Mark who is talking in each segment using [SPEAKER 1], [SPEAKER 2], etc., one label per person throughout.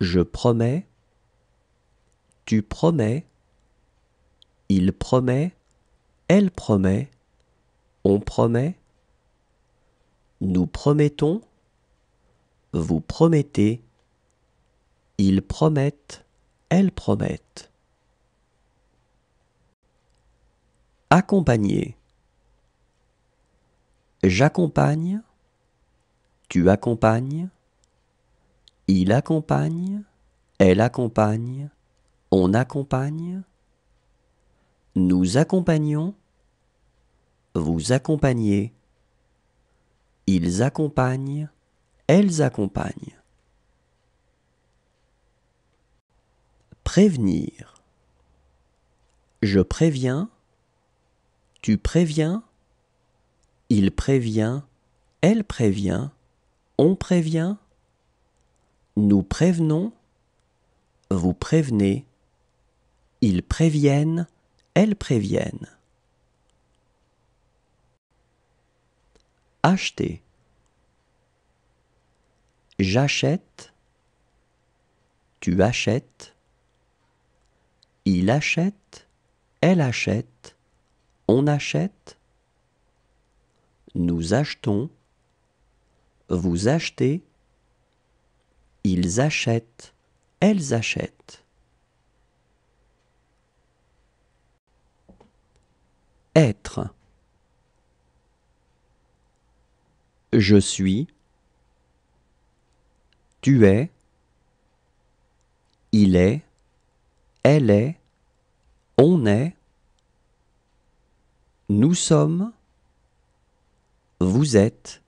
[SPEAKER 1] je promets. Tu promets. Il promet. Elle promet. On promet. Nous promettons. Vous promettez. Ils promettent. Elles promettent. Accompagner. J'accompagne. Tu accompagnes. Il accompagne, elle accompagne, on accompagne, nous accompagnons, vous accompagnez, ils accompagnent, elles accompagnent. Prévenir. Je préviens, tu préviens, il prévient, elle prévient, on prévient, nous prévenons, vous prévenez, ils préviennent, elles préviennent. Acheter. J'achète, tu achètes, il achète, elle achète, on achète, nous achetons, vous achetez, ils achètent. Elles achètent. Être. Je suis. Tu es. Il est. Elle est. On est. Nous sommes. Vous êtes.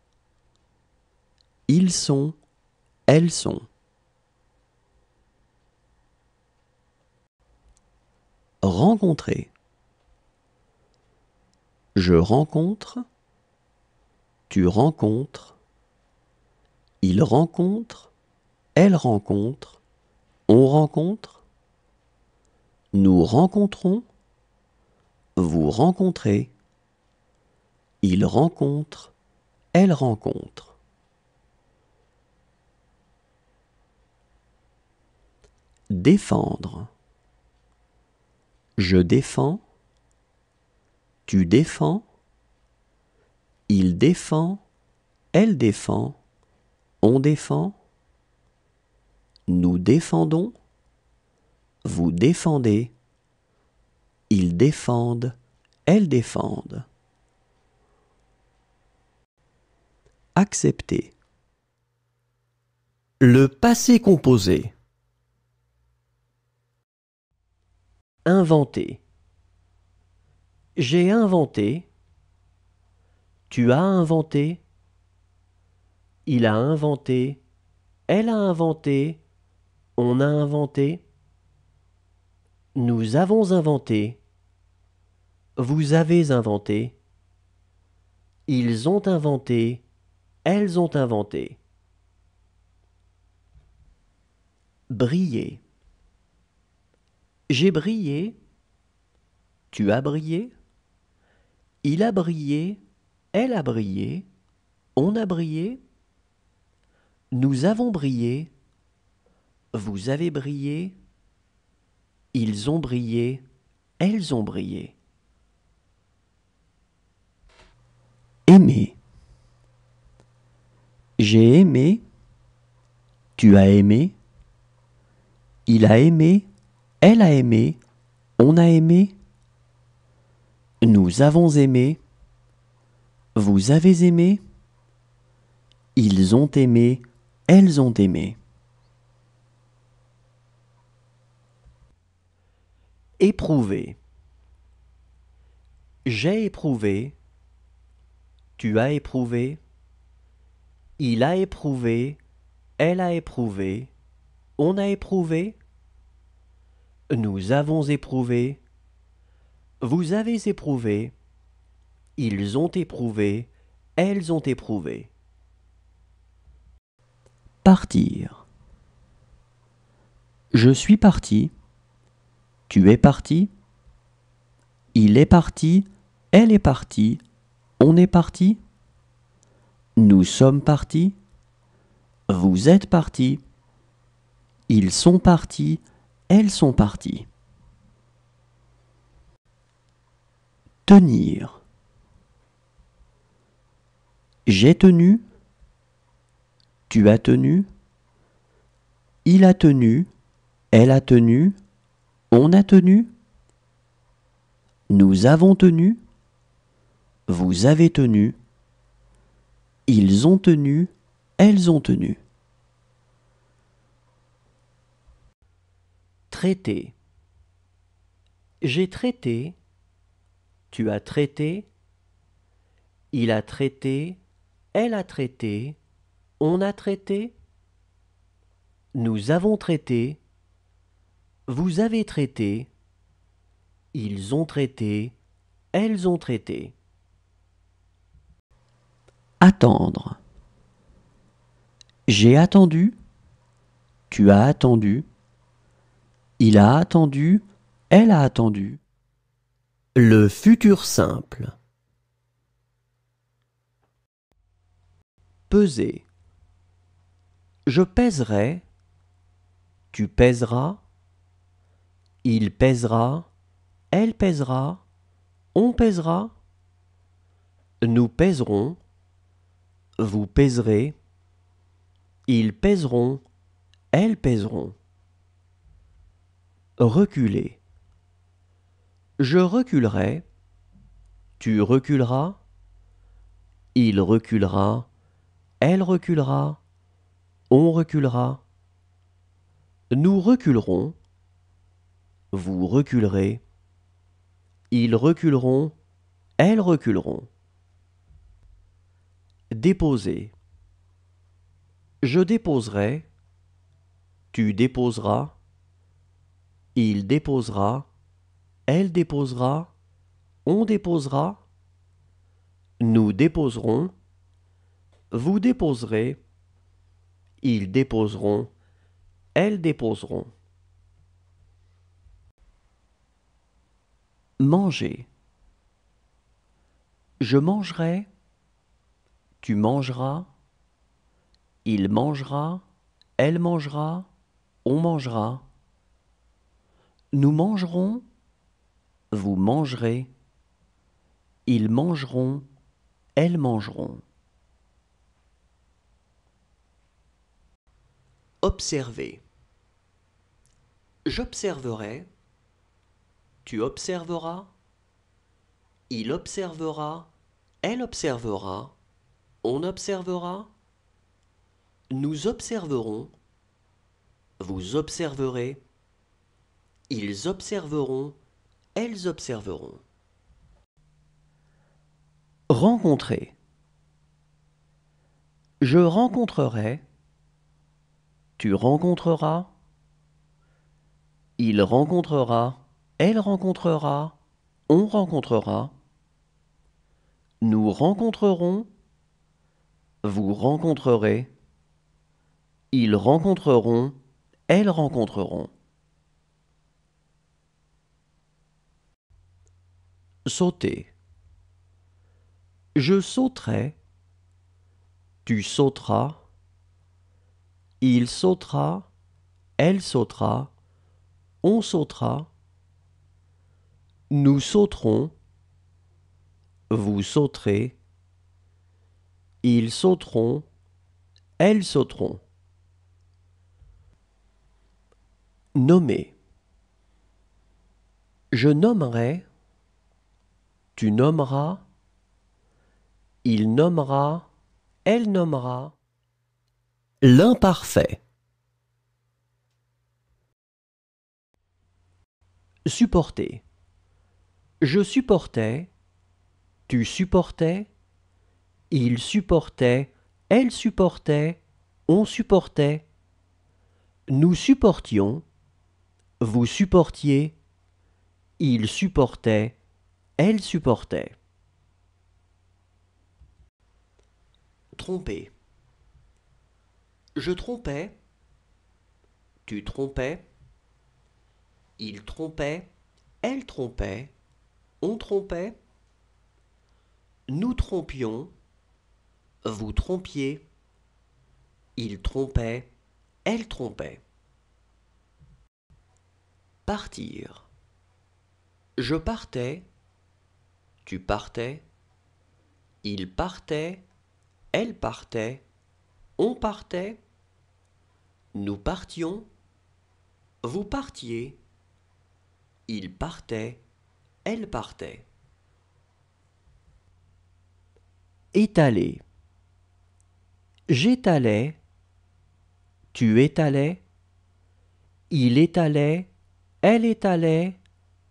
[SPEAKER 1] Ils sont. Elles sont. Rencontrer. Je rencontre. Tu rencontres. Il rencontre. Elle rencontre. On rencontre. Nous rencontrons. Vous rencontrez. Il rencontre. Elle rencontre. Défendre. Je défends. Tu défends. Il défend. Elle défend. On défend. Nous défendons. Vous défendez. Ils défendent. Elles défendent. Accepter. Le passé composé. Inventer. J'ai inventé. Tu as inventé. Il a inventé. Elle a inventé. On a inventé. Nous avons inventé. Vous avez inventé. Ils ont inventé. Elles ont inventé. Briller. J'ai brillé, tu as brillé, il a brillé, elle a brillé, on a brillé, nous avons brillé, vous avez brillé, ils ont brillé, elles ont brillé. Aimer. J'ai aimé, tu as aimé, il a aimé, elle a aimé, on a aimé, nous avons aimé, vous avez aimé, ils ont aimé, elles ont aimé. Éprouver. J'ai éprouvé, tu as éprouvé, il a éprouvé, elle a éprouvé, on a éprouvé, nous avons éprouvé, vous avez éprouvé, ils ont éprouvé, elles ont éprouvé. Partir. Je suis parti. Tu es parti. Il est parti. Elle est partie. On est parti. Nous sommes partis. Vous êtes partis. Ils sont partis. Elles sont parties. Tenir. J'ai tenu. Tu as tenu. Il a tenu. Elle a tenu. On a tenu. Nous avons tenu. Vous avez tenu. Ils ont tenu. Elles ont tenu. Traiter. J'ai traité. Tu as traité. Il a traité. Elle a traité. On a traité. Nous avons traité. Vous avez traité. Ils ont traité. Elles ont traité. Attendre. J'ai attendu. Tu as attendu. Il a attendu, elle a attendu. Le futur simple. Peser. Je pèserai, tu pèseras, il pèsera, elle pèsera, on pèsera, nous pèserons, vous pèserez, ils pèseront, elles pèseront reculer. Je reculerai, tu reculeras, il reculera, elle reculera, on reculera. Nous reculerons, vous reculerez, ils reculeront, elles reculeront. Déposer. Je déposerai, tu déposeras, il déposera, elle déposera, on déposera, nous déposerons, vous déposerez, ils déposeront, elles déposeront. Manger. Je mangerai, tu mangeras, il mangera, elle mangera, on mangera. Nous mangerons, vous mangerez, ils mangeront, elles mangeront. Observer. J'observerai, tu observeras, il observera, elle observera, on observera, nous observerons, vous observerez, ils observeront, elles observeront. Rencontrer. Je rencontrerai. Tu rencontreras. Il rencontrera. Elle rencontrera. On rencontrera. Nous rencontrerons. Vous rencontrerez. Ils rencontreront. Elles rencontreront. Sauter. Je sauterai. Tu sauteras. Il sautera. Elle sautera. On sautera. Nous sauterons. Vous sauterez. Ils sauteront. Elles sauteront. Nommer. Je nommerai tu nommeras, il nommera, elle nommera. L'imparfait. Supporter. Je supportais, tu supportais, il supportait, elle supportait, on supportait. Nous supportions, vous supportiez, il supportait, elle supportait. Tromper. Je trompais. Tu trompais. Il trompait. Elle trompait. On trompait. Nous trompions. Vous trompiez. Il trompait. Elle trompait. Partir. Je partais. Tu partais. Il partait. Elle partait. On partait. Nous partions. Vous partiez. Il partait. Elle partait. Étaler. J'étalais. Tu étalais. Il étalait. Elle étalait.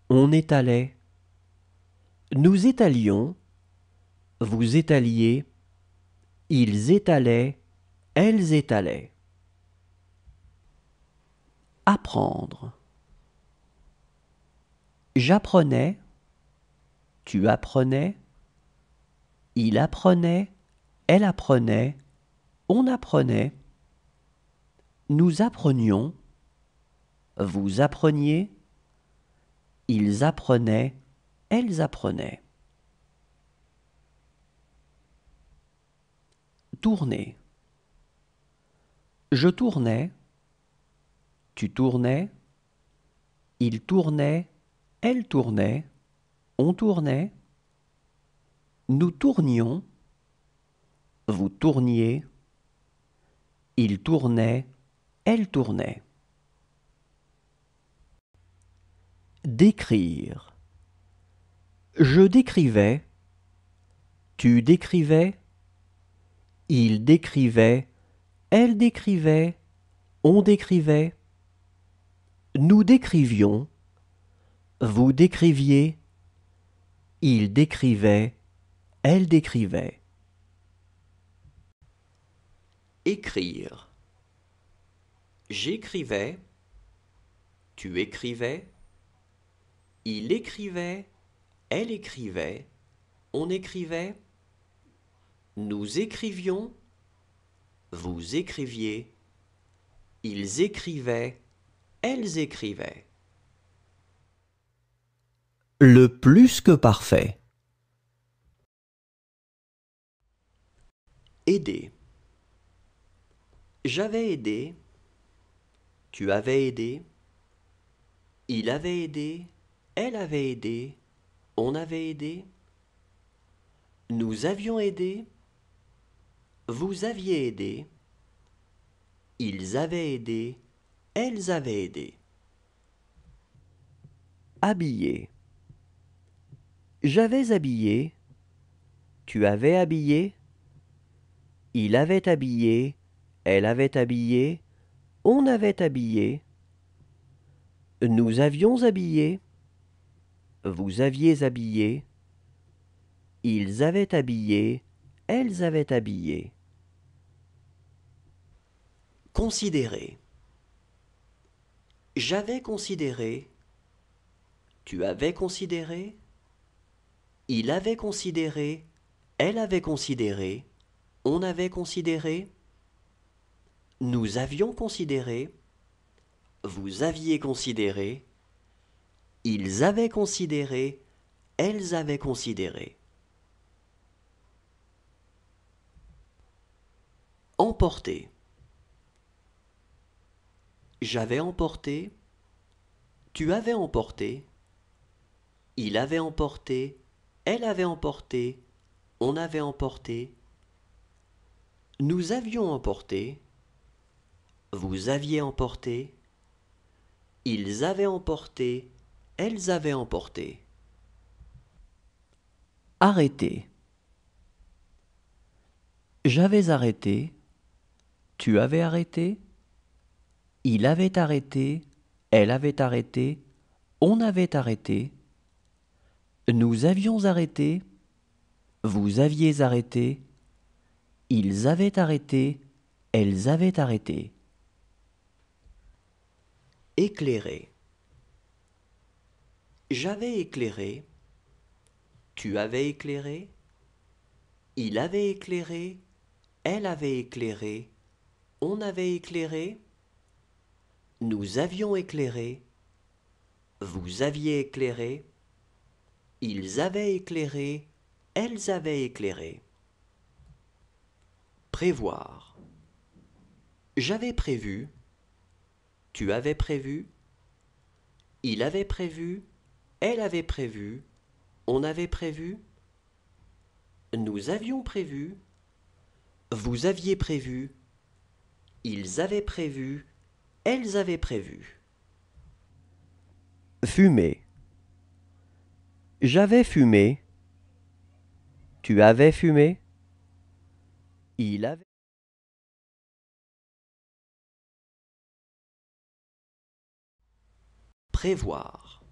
[SPEAKER 1] On étalait. Nous étalions, vous étaliez, ils étalaient, elles étalaient. Apprendre. J'apprenais, tu apprenais, il apprenait, elle apprenait, on apprenait, nous apprenions, vous appreniez, ils apprenaient, elles apprenaient. Tourner. Je tournais, tu tournais, il tournait, elle tournait, on tournait, nous tournions, vous tourniez, il tournait, elle tournait. Décrire. Je décrivais. Tu décrivais. Il décrivait. Elle décrivait. On décrivait. Nous décrivions. Vous décriviez. Il décrivait. Elle décrivait. Écrire. J'écrivais. Tu écrivais. Il écrivait. Elle écrivait, on écrivait, nous écrivions, vous écriviez, ils écrivaient, elles écrivaient. Le plus que parfait. Aider. J'avais aidé, tu avais aidé, il avait aidé, elle avait aidé, on avait aidé. Nous avions aidé. Vous aviez aidé. Ils avaient aidé. Elles avaient aidé. Habillé. J'avais habillé. Tu avais habillé. Il avait habillé. Elle avait habillé. On avait habillé. Nous avions habillé. Vous aviez habillé. Ils avaient habillé. Elles avaient habillé. Considérer. J'avais considéré. Tu avais considéré. Il avait considéré. Elle avait considéré. On avait considéré. Nous avions considéré. Vous aviez considéré. Ils avaient considéré, elles avaient considéré. Emporter. J'avais emporté, tu avais emporté, il avait emporté, elle avait emporté, on avait emporté, nous avions emporté, vous aviez emporté, ils avaient emporté, elles avaient emporté. Arrêté. J'avais arrêté, tu avais arrêté, il avait arrêté, elle avait arrêté, on avait arrêté, nous avions arrêté, vous aviez arrêté, ils avaient arrêté, elles avaient arrêté. Éclairé. J'avais éclairé, tu avais éclairé, il avait éclairé, elle avait éclairé, on avait éclairé, nous avions éclairé, vous aviez éclairé, ils avaient éclairé, elles avaient éclairé. Prévoir. J'avais prévu, tu avais prévu, il avait prévu, elle avait prévu, on avait prévu, nous avions prévu, vous aviez prévu, ils avaient prévu, elles avaient prévu. Fumer. J'avais fumé. Tu avais fumé. Il avait. Prévoir.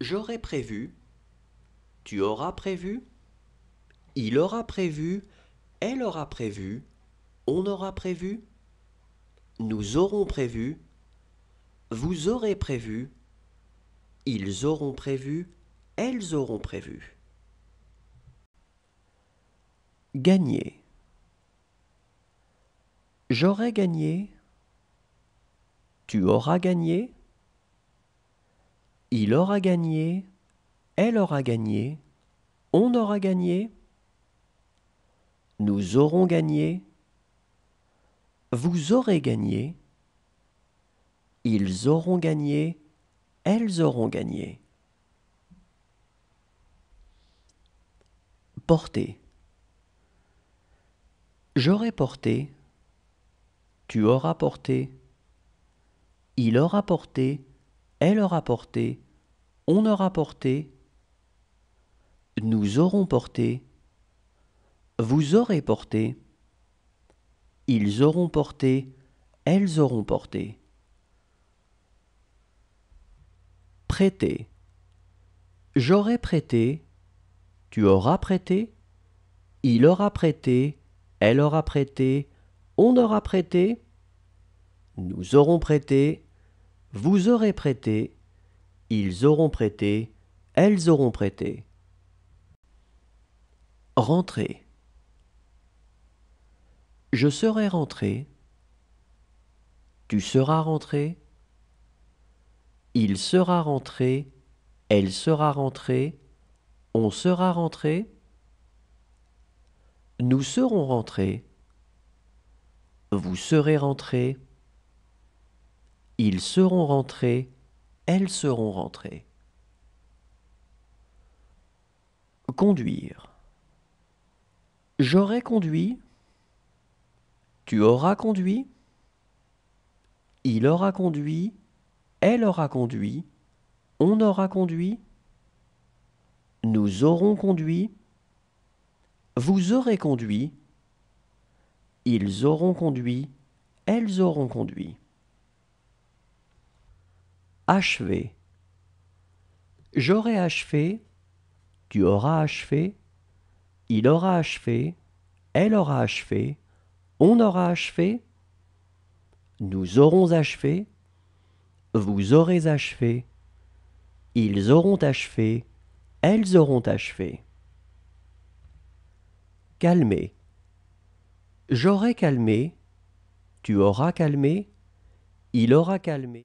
[SPEAKER 1] j'aurai prévu, tu auras prévu, il aura prévu, elle aura prévu, on aura prévu, nous aurons prévu, vous aurez prévu, ils auront prévu, elles auront prévu. Gagner. J'aurai gagné, tu auras gagné, il aura gagné, elle aura gagné, on aura gagné, nous aurons gagné, vous aurez gagné, ils auront gagné, elles auront gagné. Porter. J'aurai porté, tu auras porté, il aura porté, elle aura porté, on aura porté, nous aurons porté, vous aurez porté, ils auront porté, elles auront porté. Prêter. J'aurai prêté, tu auras prêté, il aura prêté, elle aura prêté, on aura prêté, nous aurons prêté, vous aurez prêté, ils auront prêté, elles auront prêté. Rentrer. Je serai rentré. Tu seras rentré. Il sera rentré. Elle sera rentrée. On sera rentré. Nous serons rentrés. Vous serez rentrés. Ils seront rentrés, elles seront rentrées. Conduire. J'aurai conduit. Tu auras conduit. Il aura conduit. Elle aura conduit. On aura conduit. Nous aurons conduit. Vous aurez conduit. Ils auront conduit. Elles auront conduit achevé. J'aurai achevé, tu auras achevé, il aura achevé, elle aura achevé, on aura achevé, nous aurons achevé, vous aurez achevé, ils auront achevé, elles auront achevé. Calmer. J'aurai calmé, tu auras calmé, il aura calmé.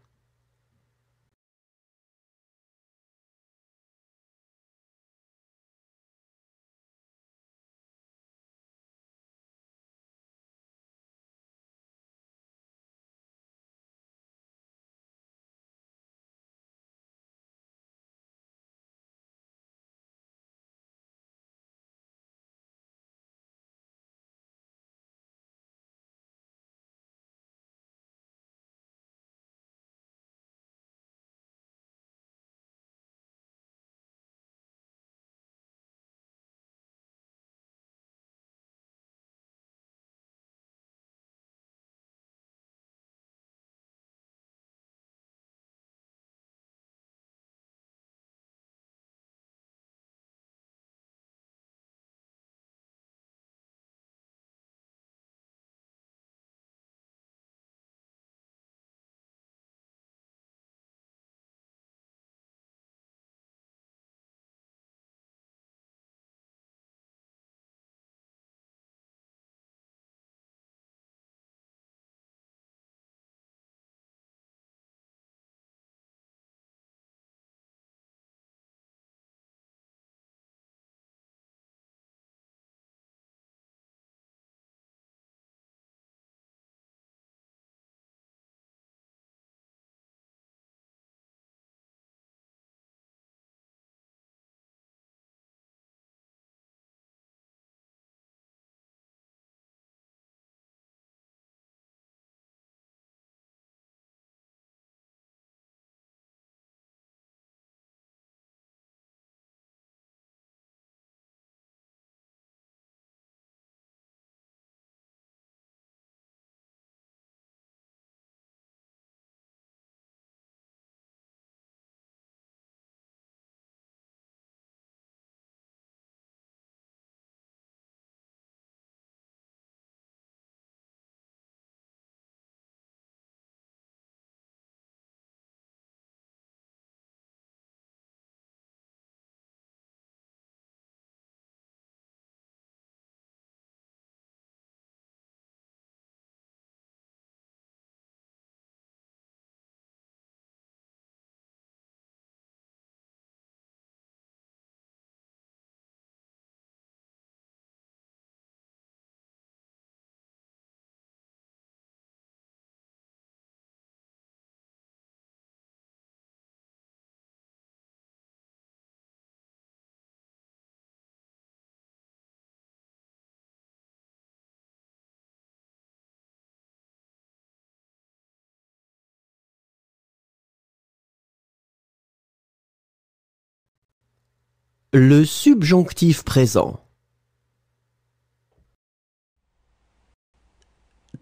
[SPEAKER 1] Le subjonctif présent.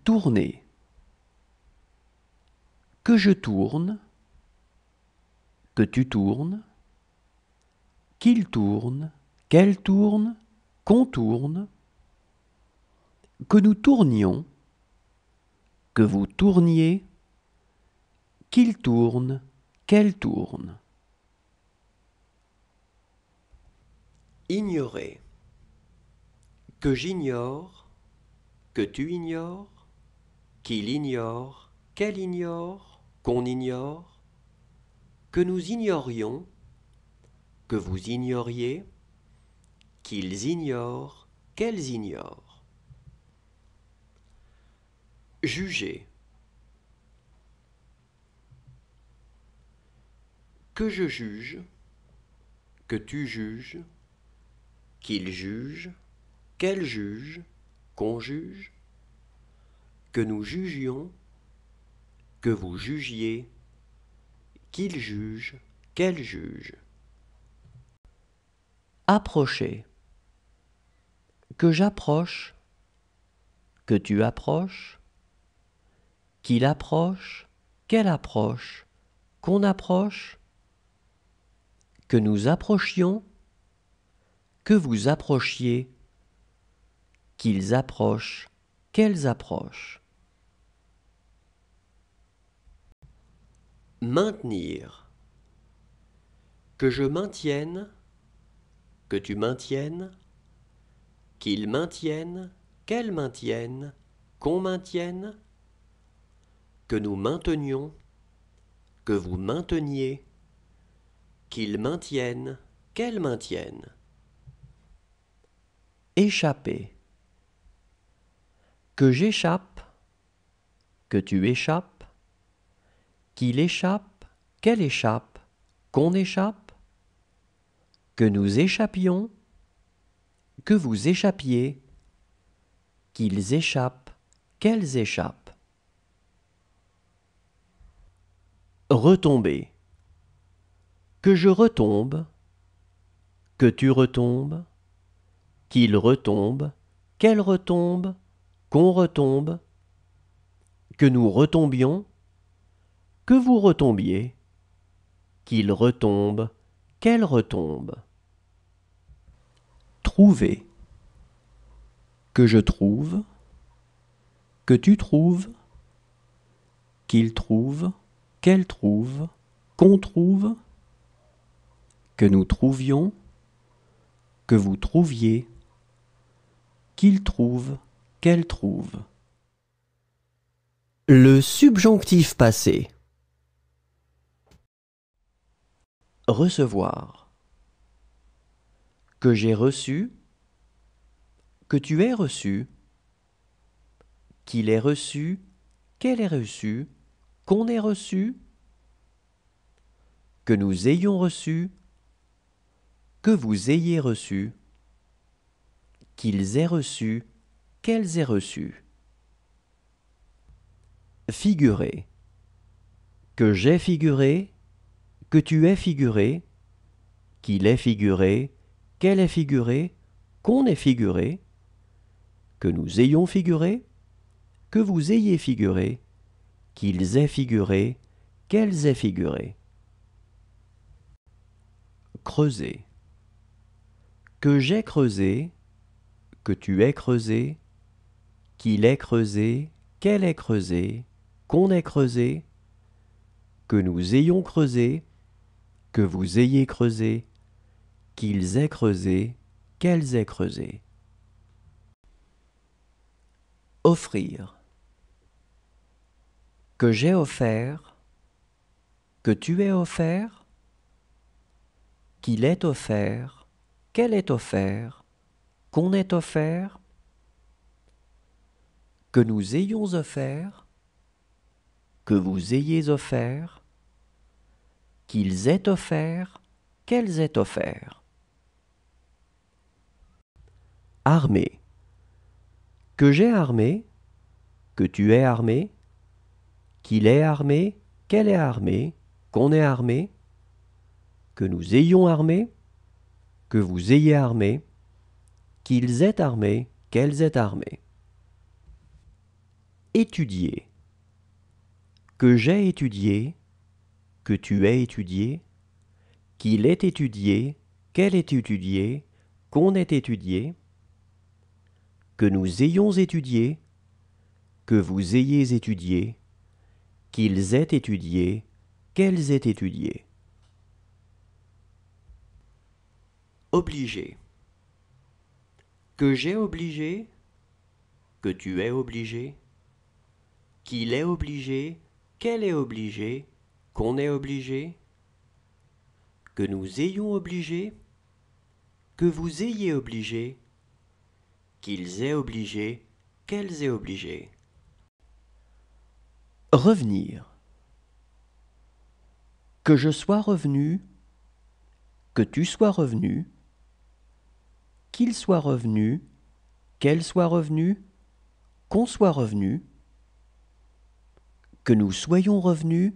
[SPEAKER 1] Tourner. Que je tourne. Que tu tournes. Qu'il tourne. Qu'elle tourne. Qu'on tourne. Que nous tournions. Que vous tourniez. Qu'il tourne. Qu'elle tourne. Ignorer. Que j'ignore, que tu ignores, qu'il ignore, qu'elle ignore, qu'on ignore, que nous ignorions, que vous ignoriez, qu'ils ignorent, qu'elles ignorent. Juger. Que je juge, que tu juges, qu'il juge, qu'elle juge, qu'on juge, que nous jugions, que vous jugiez, qu'il juge, qu'elle juge. Approcher. Que j'approche, que tu approches, qu'il approche, qu'elle approche, qu'on approche, que nous approchions, que vous approchiez, qu'ils approchent, qu'elles approchent. Maintenir. Que je maintienne, que tu maintiennes, qu'ils maintiennent, qu'elles maintiennent, qu'on maintienne, que nous maintenions, que vous mainteniez, qu'ils maintiennent, qu'elles maintiennent. Échapper. Que j'échappe, que tu échappes, qu'il échappe, qu'elle échappe, qu'on échappe, que nous échappions, que vous échappiez, qu'ils échappent, qu'elles échappent. Retomber. Que je retombe, que tu retombes, qu'il retombe, qu'elle retombe, qu'on retombe, que nous retombions, que vous retombiez, qu'il retombe, qu'elle retombe. Trouver. Que je trouve, que tu trouves, qu'il trouve, qu'elle trouve, qu'on trouve, que nous trouvions, que vous trouviez qu'il trouve, qu'elle trouve. Le subjonctif passé. Recevoir. Que j'ai reçu, que tu aies reçu, qu'il ait reçu, qu'elle ait reçu, qu'on ait reçu, que nous ayons reçu, que vous ayez reçu qu'ils aient reçu, qu'elles aient reçu. Figurer. Que j'ai figuré, que tu aies figuré, qu'il ait figuré, qu'elle ait figuré, qu'on ait figuré, que nous ayons figuré, que vous ayez figuré, qu'ils aient figuré, qu'elles aient figuré. Creuser. Que j'ai creusé, que tu aies creusé, qu'il est creusé, qu'elle est creusé, qu'on ait creusé, que nous ayons creusé, que vous ayez creusé, qu'ils aient creusé, qu'elles aient creusé. Offrir. Que j'ai offert, que tu aies offert, qu'il est offert, qu'elle est offert, qu'on offert, que nous ayons offert, que vous ayez offert, qu'ils aient offert, qu'elles aient offert. Armé. Que j'ai armé, que tu es armé, qu'il est armé, qu'elle est armée, qu'on est armé, que nous ayons armé, que vous ayez armé, qu'ils aient armés, qu'elles aient armé. Étudier. Que j'ai étudié, que tu aies étudié, qu'il ait étudié, qu'elle ait étudié, qu'on ait étudié, que nous ayons étudié, que vous ayez étudié, qu'ils aient étudié, qu'elles aient étudié. Obligé que j'ai obligé, que tu es obligé, qu'il est obligé, qu'elle est obligée, qu'on est obligé, que nous ayons obligé, que vous ayez obligé, qu'ils aient obligé, qu'elles aient obligé. Revenir. Que je sois revenu, que tu sois revenu, qu'il soit revenu, qu'elle soit revenue, qu'on soit revenu, que nous soyons revenus,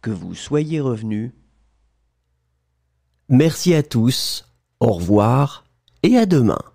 [SPEAKER 1] que vous soyez revenus. Merci à tous, au revoir et à demain.